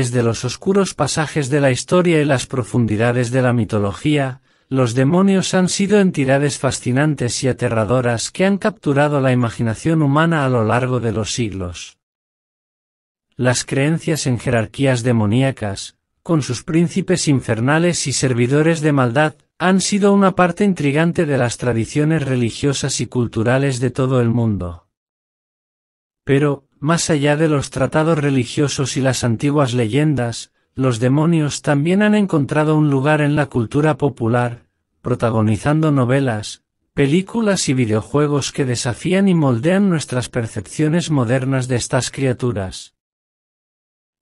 Desde los oscuros pasajes de la historia y las profundidades de la mitología, los demonios han sido entidades fascinantes y aterradoras que han capturado la imaginación humana a lo largo de los siglos. Las creencias en jerarquías demoníacas, con sus príncipes infernales y servidores de maldad, han sido una parte intrigante de las tradiciones religiosas y culturales de todo el mundo. Pero, más allá de los tratados religiosos y las antiguas leyendas, los demonios también han encontrado un lugar en la cultura popular, protagonizando novelas, películas y videojuegos que desafían y moldean nuestras percepciones modernas de estas criaturas.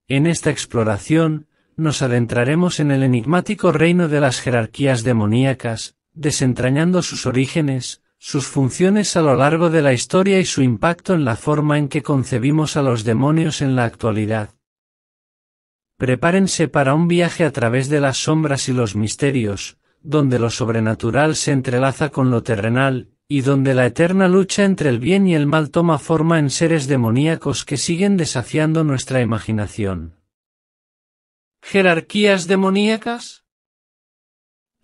En esta exploración, nos adentraremos en el enigmático reino de las jerarquías demoníacas, desentrañando sus orígenes, sus funciones a lo largo de la historia y su impacto en la forma en que concebimos a los demonios en la actualidad. Prepárense para un viaje a través de las sombras y los misterios, donde lo sobrenatural se entrelaza con lo terrenal, y donde la eterna lucha entre el bien y el mal toma forma en seres demoníacos que siguen desafiando nuestra imaginación. ¿Jerarquías demoníacas?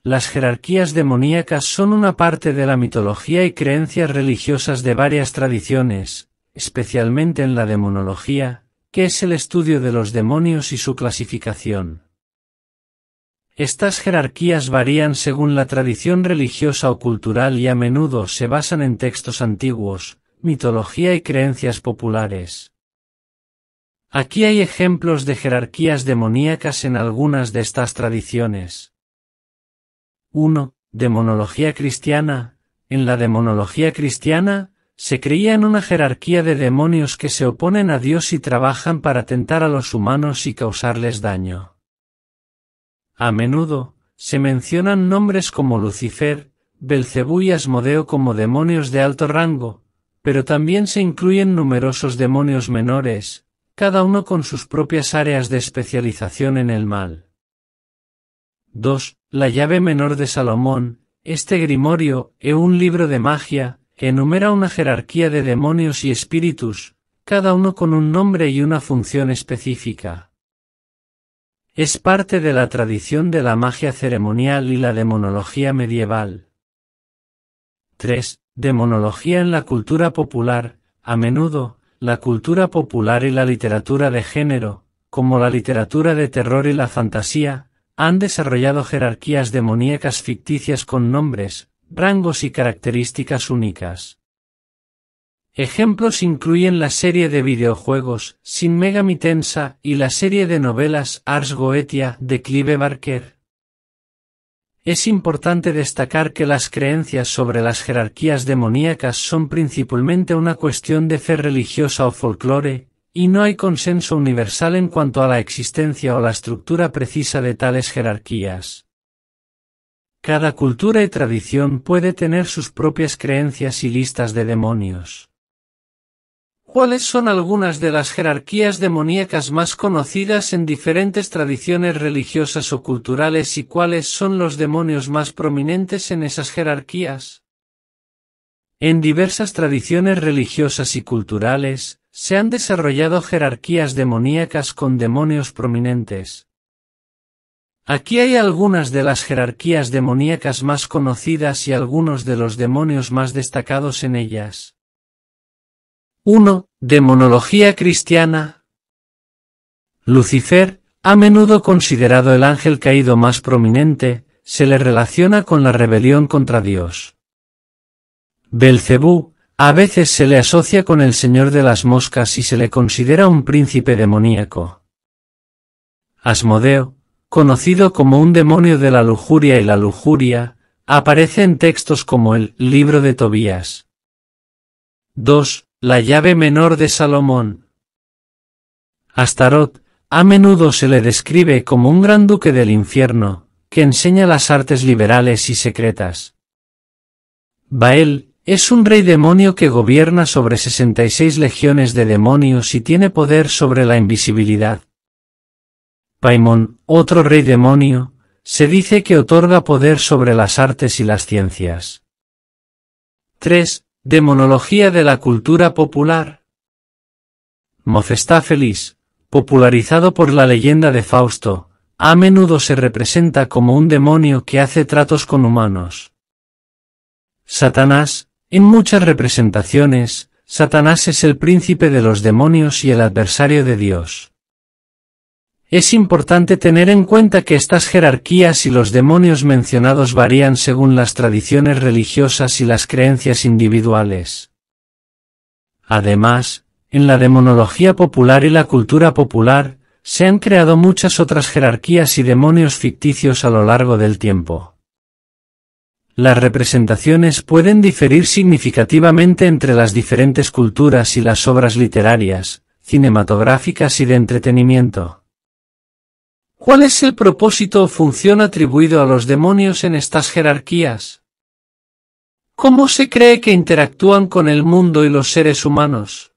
Las jerarquías demoníacas son una parte de la mitología y creencias religiosas de varias tradiciones, especialmente en la demonología, que es el estudio de los demonios y su clasificación. Estas jerarquías varían según la tradición religiosa o cultural y a menudo se basan en textos antiguos, mitología y creencias populares. Aquí hay ejemplos de jerarquías demoníacas en algunas de estas tradiciones. 1. Demonología cristiana. En la demonología cristiana, se creía en una jerarquía de demonios que se oponen a Dios y trabajan para tentar a los humanos y causarles daño. A menudo, se mencionan nombres como Lucifer, Belcebú y Asmodeo como demonios de alto rango, pero también se incluyen numerosos demonios menores, cada uno con sus propias áreas de especialización en el mal. 2. La llave menor de Salomón. Este grimorio, e un libro de magia, que enumera una jerarquía de demonios y espíritus, cada uno con un nombre y una función específica. Es parte de la tradición de la magia ceremonial y la demonología medieval. 3. Demonología en la cultura popular. A menudo, la cultura popular y la literatura de género, como la literatura de terror y la fantasía, han desarrollado jerarquías demoníacas ficticias con nombres, rangos y características únicas. Ejemplos incluyen la serie de videojuegos Sin Megami Tensa y la serie de novelas Ars Goetia de Clive Barker. Es importante destacar que las creencias sobre las jerarquías demoníacas son principalmente una cuestión de fe religiosa o folclore, y no hay consenso universal en cuanto a la existencia o la estructura precisa de tales jerarquías. Cada cultura y tradición puede tener sus propias creencias y listas de demonios. ¿Cuáles son algunas de las jerarquías demoníacas más conocidas en diferentes tradiciones religiosas o culturales y cuáles son los demonios más prominentes en esas jerarquías? En diversas tradiciones religiosas y culturales, se han desarrollado jerarquías demoníacas con demonios prominentes. Aquí hay algunas de las jerarquías demoníacas más conocidas y algunos de los demonios más destacados en ellas. 1. Demonología cristiana. Lucifer, a menudo considerado el ángel caído más prominente, se le relaciona con la rebelión contra Dios. Belcebú, a veces se le asocia con el Señor de las Moscas y se le considera un príncipe demoníaco. Asmodeo, conocido como un demonio de la lujuria y la lujuria, aparece en textos como el Libro de Tobías. 2. La llave menor de Salomón. Astaroth, a menudo se le describe como un gran duque del infierno, que enseña las artes liberales y secretas. Bael, es un rey demonio que gobierna sobre 66 legiones de demonios y tiene poder sobre la invisibilidad. Paimon, otro rey demonio, se dice que otorga poder sobre las artes y las ciencias. 3. Demonología de la cultura popular. Mocestáfelis, popularizado por la leyenda de Fausto, a menudo se representa como un demonio que hace tratos con humanos. Satanás, en muchas representaciones, Satanás es el príncipe de los demonios y el adversario de Dios. Es importante tener en cuenta que estas jerarquías y los demonios mencionados varían según las tradiciones religiosas y las creencias individuales. Además, en la demonología popular y la cultura popular, se han creado muchas otras jerarquías y demonios ficticios a lo largo del tiempo. Las representaciones pueden diferir significativamente entre las diferentes culturas y las obras literarias, cinematográficas y de entretenimiento. ¿Cuál es el propósito o función atribuido a los demonios en estas jerarquías? ¿Cómo se cree que interactúan con el mundo y los seres humanos?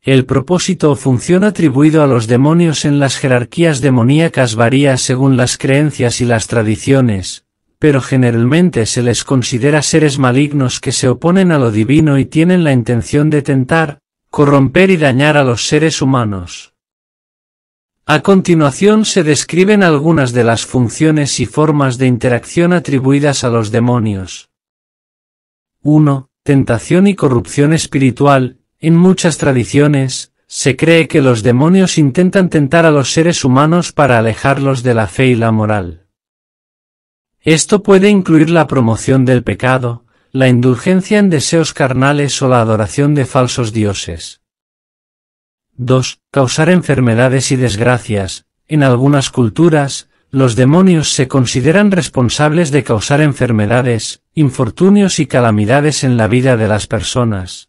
El propósito o función atribuido a los demonios en las jerarquías demoníacas varía según las creencias y las tradiciones, pero generalmente se les considera seres malignos que se oponen a lo divino y tienen la intención de tentar, corromper y dañar a los seres humanos. A continuación se describen algunas de las funciones y formas de interacción atribuidas a los demonios. 1. Tentación y corrupción espiritual. En muchas tradiciones, se cree que los demonios intentan tentar a los seres humanos para alejarlos de la fe y la moral. Esto puede incluir la promoción del pecado, la indulgencia en deseos carnales o la adoración de falsos dioses. 2. Causar enfermedades y desgracias. En algunas culturas, los demonios se consideran responsables de causar enfermedades, infortunios y calamidades en la vida de las personas.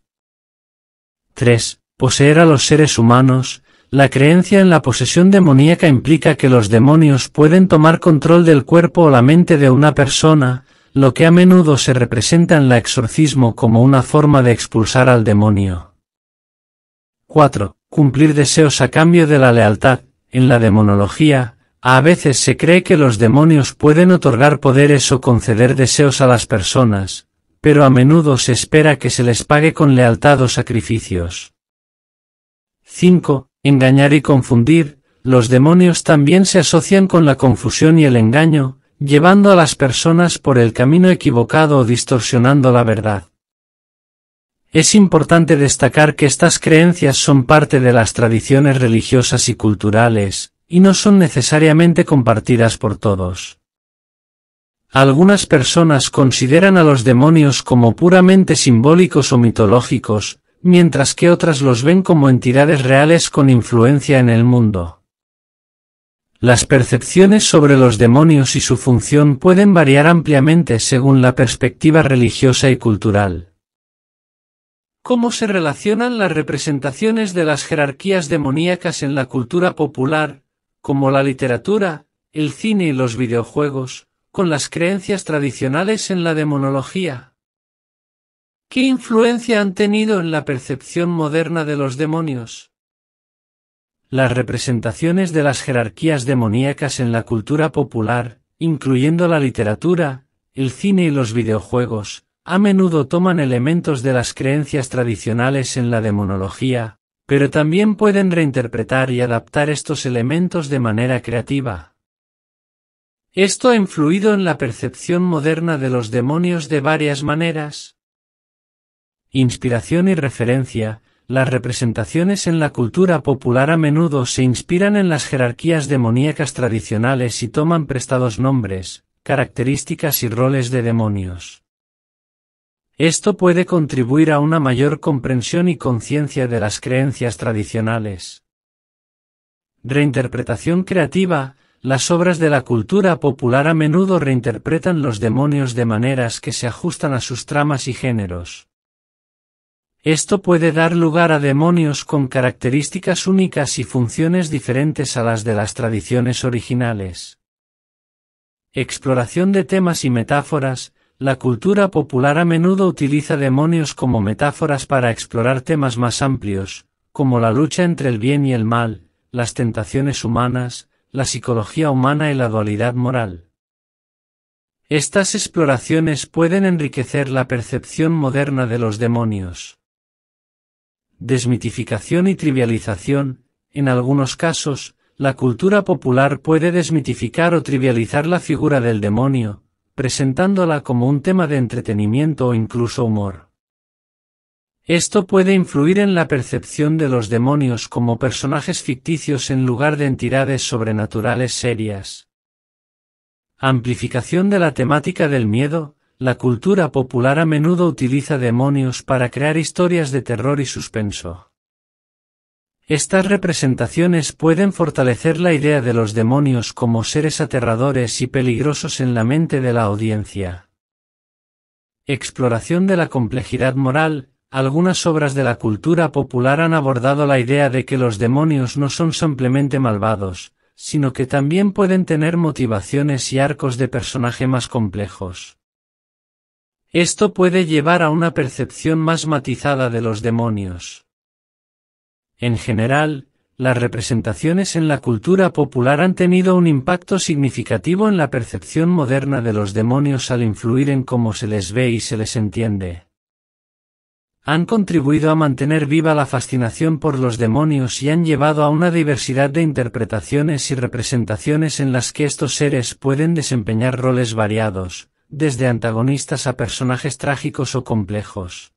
3. Poseer a los seres humanos, la creencia en la posesión demoníaca implica que los demonios pueden tomar control del cuerpo o la mente de una persona, lo que a menudo se representa en la exorcismo como una forma de expulsar al demonio. 4. Cumplir deseos a cambio de la lealtad. En la demonología, a veces se cree que los demonios pueden otorgar poderes o conceder deseos a las personas, pero a menudo se espera que se les pague con lealtad o sacrificios. 5 engañar y confundir, los demonios también se asocian con la confusión y el engaño, llevando a las personas por el camino equivocado o distorsionando la verdad. Es importante destacar que estas creencias son parte de las tradiciones religiosas y culturales, y no son necesariamente compartidas por todos. Algunas personas consideran a los demonios como puramente simbólicos o mitológicos, mientras que otras los ven como entidades reales con influencia en el mundo. Las percepciones sobre los demonios y su función pueden variar ampliamente según la perspectiva religiosa y cultural. ¿Cómo se relacionan las representaciones de las jerarquías demoníacas en la cultura popular, como la literatura, el cine y los videojuegos, con las creencias tradicionales en la demonología? ¿Qué influencia han tenido en la percepción moderna de los demonios? Las representaciones de las jerarquías demoníacas en la cultura popular, incluyendo la literatura, el cine y los videojuegos, a menudo toman elementos de las creencias tradicionales en la demonología, pero también pueden reinterpretar y adaptar estos elementos de manera creativa. Esto ha influido en la percepción moderna de los demonios de varias maneras. Inspiración y referencia, las representaciones en la cultura popular a menudo se inspiran en las jerarquías demoníacas tradicionales y toman prestados nombres, características y roles de demonios. Esto puede contribuir a una mayor comprensión y conciencia de las creencias tradicionales. Reinterpretación creativa, las obras de la cultura popular a menudo reinterpretan los demonios de maneras que se ajustan a sus tramas y géneros. Esto puede dar lugar a demonios con características únicas y funciones diferentes a las de las tradiciones originales. Exploración de temas y metáforas, la cultura popular a menudo utiliza demonios como metáforas para explorar temas más amplios, como la lucha entre el bien y el mal, las tentaciones humanas, la psicología humana y la dualidad moral. Estas exploraciones pueden enriquecer la percepción moderna de los demonios. Desmitificación y trivialización. En algunos casos, la cultura popular puede desmitificar o trivializar la figura del demonio, presentándola como un tema de entretenimiento o incluso humor. Esto puede influir en la percepción de los demonios como personajes ficticios en lugar de entidades sobrenaturales serias. Amplificación de la temática del miedo, la cultura popular a menudo utiliza demonios para crear historias de terror y suspenso. Estas representaciones pueden fortalecer la idea de los demonios como seres aterradores y peligrosos en la mente de la audiencia. Exploración de la complejidad moral. Algunas obras de la cultura popular han abordado la idea de que los demonios no son simplemente malvados, sino que también pueden tener motivaciones y arcos de personaje más complejos. Esto puede llevar a una percepción más matizada de los demonios. En general, las representaciones en la cultura popular han tenido un impacto significativo en la percepción moderna de los demonios al influir en cómo se les ve y se les entiende. Han contribuido a mantener viva la fascinación por los demonios y han llevado a una diversidad de interpretaciones y representaciones en las que estos seres pueden desempeñar roles variados, desde antagonistas a personajes trágicos o complejos.